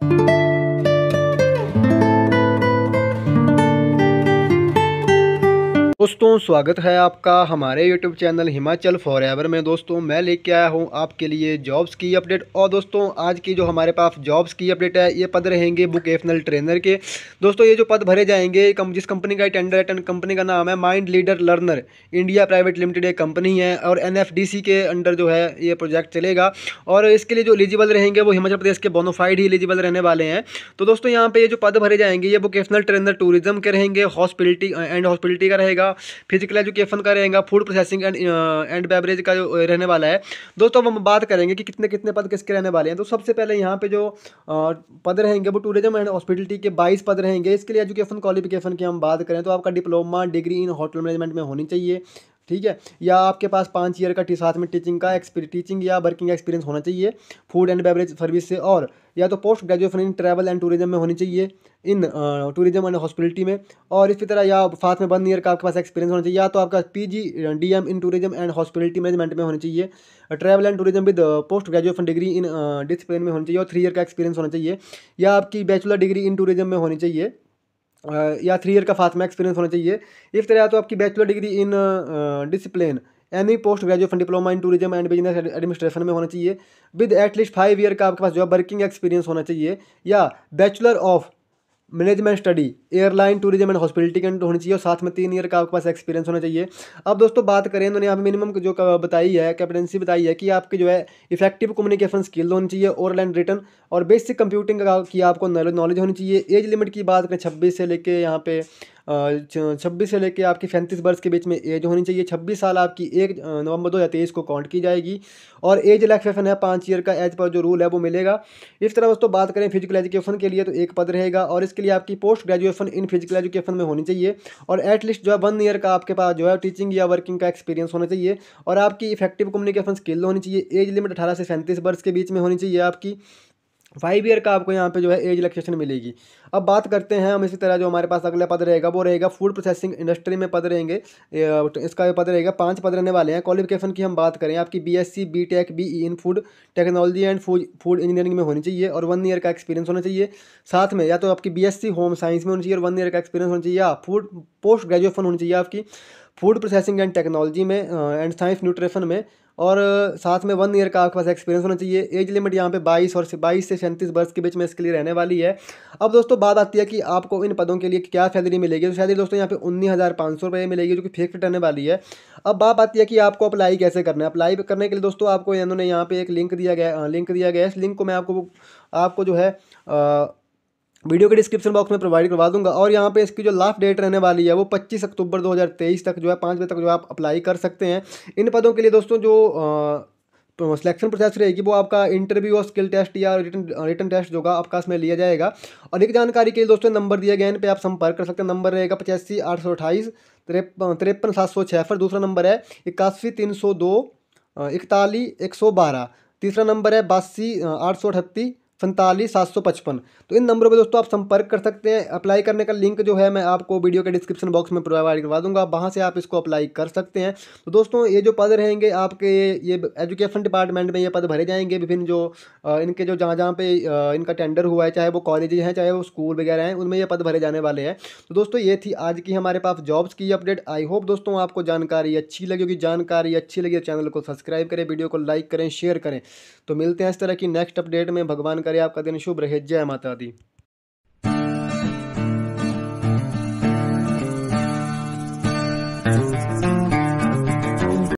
Thank you. दोस्तों स्वागत है आपका हमारे YouTube channel Himachal for ever में दोस्तों मैं लेके आया हूँ आपके लिए जॉब्स की अपडेट और दोस्तों आज की जो हमारे पास जॉब्स की अपडेट है ये पद रहेंगे वोकेशनल ट्रेनर के दोस्तों ये जो पद भरे जाएंगे कम जिस कंपनी का टेंडर है कंपनी का नाम है mind leader learner India private limited एक कंपनी है और एन के अंडर जो है ये प्रोजेक्ट चलेगा और इसके लिए जो एलिजिबल रहेंगे वो हिमाचल प्रदेश के बोनोफाइड ही एलिजिबल रहने वाले हैं तो दोस्तों यहाँ पर ये जो पद भरे जाएंगे ये वोकेशनल ट्रेनर टूरिज्म के रहेंगे हॉस्पिटलिटी एंड हॉस्पिटलिटी का रहेगा रहेगा फिजिकल एजुकेशन का रहेगा food processing and and beverage का जो uh, रहने वाला है दोस्तों हम बात करेंगे कि कितने कितने पद किसके रहने वाले हैं तो सबसे पहले यहाँ पे जो uh, पद रहेंगे वो टूरिज्म एंड हॉस्पिटलिटी के बाईस पद रहेंगे इसके लिए एजुकेशन क्वालिफिकेशन की हम बात करें तो आपका diploma degree in hotel management में होनी चाहिए ठीक है या आपके पास पाँच ईयर का साथ में टीचिंग का टीचिंग या वर्किंग एक्सपीरियंस होना चाहिए फूड एंड बेवरेज सर्विस से और या तो post graduation in travel and tourism में होनी चाहिए इन टूरिज्म एंड हॉस्पिटलिटी में और इसी तरह या साथ में वन ईयर का आपके पास एक्सपीरियंस होना चाहिए या तो आपका P G D M in tourism and hospitality management में होनी चाहिए travel and tourism with post graduation degree in discipline में होनी चाहिए और थ्री ईयर का एक्सपीरियंस होना चाहिए या आपकी बैचलर डिग्री इन टूरिज्म में होनी चाहिए या थ्री ईयर का में एक्सपीरियंस होना चाहिए इस तरह तो आपकी bachelor degree in discipline any post graduation diploma in tourism and business administration में होना चाहिए विद एटलीस्ट फाइव ईयर का आपके पास जो वर्किंग एक्सपीरियंस होना चाहिए या bachelor of management study airline tourism and hospitality के होनी चाहिए और साथ में तीन ईयर का आपके पास एक्सपीरियंस होना चाहिए अब दोस्तों बात करें उन्होंने यहाँ पर मिनिमम जो बताई है कैपिटेंसी बताई है कि आपकी जो है इफेक्टिव कम्युनिकेशन स्किल होनी चाहिए ओरल एंड रिटर्न और बेसिक कंप्यूटिंग की आपको नॉलेज होनी चाहिए एज लिमिट की बात करें छब्बीस से लेके यहाँ पे छब्बीस से लेकर आपकी सैंतीस वर्ष के बीच में एज होनी चाहिए छब्बीस साल आपकी एक नवंबर दो हज़ार तेईस को काउंट की जाएगी और एज रिलैक्सेशन है पाँच ईयर का एज पर जो रूल है वो मिलेगा इस तरह दोस्तों बात करें फिजिकल एजुकेशन के लिए तो एक पद रहेगा और इसके लिए आपकी post graduation in physical education में होनी चाहिए और एटलीस्ट जो है वन ईयर का आपके पास जो है टीचिंग या वर्किंग का एक्सपीरियंस होना चाहिए और आपकी इफेक्टिव कम्युनिकेशन स्किल होनी चाहिए एज लिमिट अठारह से सैंतीस वर्ष के बीच में होनी चाहिए आपकी फाइव ईयर का आपको यहाँ पे जो है एज रिलैक्सेशन मिलेगी अब बात करते हैं हम इसी तरह जो हमारे पास अगला पद रहेगा वो रहेगा फूड प्रोसेसिंग इंडस्ट्री में पद रहेंगे इसका पद रहेगा पांच पद रहने वाले हैं क्वालिफिकेशन की हम बात करें आपकी B S C B tech B in food technology and food food engineering में होनी चाहिए और वन ईयर का एक्सपीरियंस होना चाहिए साथ में या तो आपकी B S C home science में होनी चाहिए और वन ईयर का एक्सपीरियंस होना चाहिए या फूड पोस्ट ग्रेजुएशन होनी चाहिए आपकी फूड प्रोसेसिंग एंड टेक्नोलॉजी में एंड साइंस न्यूट्रिशन में और साथ में वन ईयर का आपके पास एक्सपीरियंस होना चाहिए एज लिमिट यहाँ पे 22 और 22 से सैंतीस वर्ष के बीच में इसके लिए रहने वाली है अब दोस्तों बात आती है कि आपको इन पदों के लिए क्या सैलरी मिलेगी तो सैलरी दोस्तों यहाँ पे उन्नीस हज़ार पाँच सौ रुपये मिलेगी जो कि फिक्स रहने वाली है अब बात आती है कि आपको अप्लाई कैसे करना है अप्लाई करने के लिए दोस्तों आपको इन्होंने यहाँ पर एक लिंक दिया गया लिंक हाँ, दिया गया इस लिंक को मैं आपको आपको जो है वीडियो के डिस्क्रिप्शन बॉक्स में प्रोवाइड करवा दूंगा और यहाँ पे इसकी जो लास्ट डेट रहने वाली है वो 25 अक्टूबर 2023 तक जो है पाँच बजे तक जो आप अप्लाई कर सकते हैं इन पदों के लिए दोस्तों जो सिलेक्शन प्रोसेस तो रहेगी वो आपका इंटरव्यू और स्किल टेस्ट या रिटर्न रिटर्न टेस्ट होगा आपका इसमें लिया जाएगा और एक जानकारी के लिए दोस्तों नंबर दिया गया इन पर आप संपर्क कर सकते हैं नंबर रहेगा पचासी आठ सौ अट्ठाईस तिरपन सात सौ छियासठ दूसरा नंबर है इक्यासी तीन सौ दो इकतालीस एक सौ बारह तीसरा नंबर है बासी आठ सौ अठत्ती सैंतालीस सात सौ पचपन तो इन नंबरों पर दोस्तों आप संपर्क कर सकते हैं अप्लाई करने का लिंक जो है मैं आपको वीडियो के डिस्क्रिप्शन बॉक्स में प्रोवाइड करवा दूंगा वहाँ से आप इसको अप्लाई कर सकते हैं तो दोस्तों ये जो पद रहेंगे आपके ये एजुकेशन डिपार्टमेंट में ये पद भरे जाएंगे विभिन्न जो इनके जो जहाँ जहाँ पे इनका टेंडर हुआ है चाहे वो कॉलेज हैं चाहे वो स्कूल वगैरह हैं उनमें ये पद भरे जाने वाले हैं तो दोस्तों ये थी आज की हमारे पास जॉब्स की अपडेट आई होप दोस्तों आपको जानकारी अच्छी लगी क्योंकि जानकारी अच्छी लगी चैनल को सब्सक्राइब करें वीडियो को लाइक करें शेयर करें तो मिलते हैं इस तरह की नेक्स्ट अपडेट में भगवान जानकारी आपका दिन शुभ रहे जय माता दी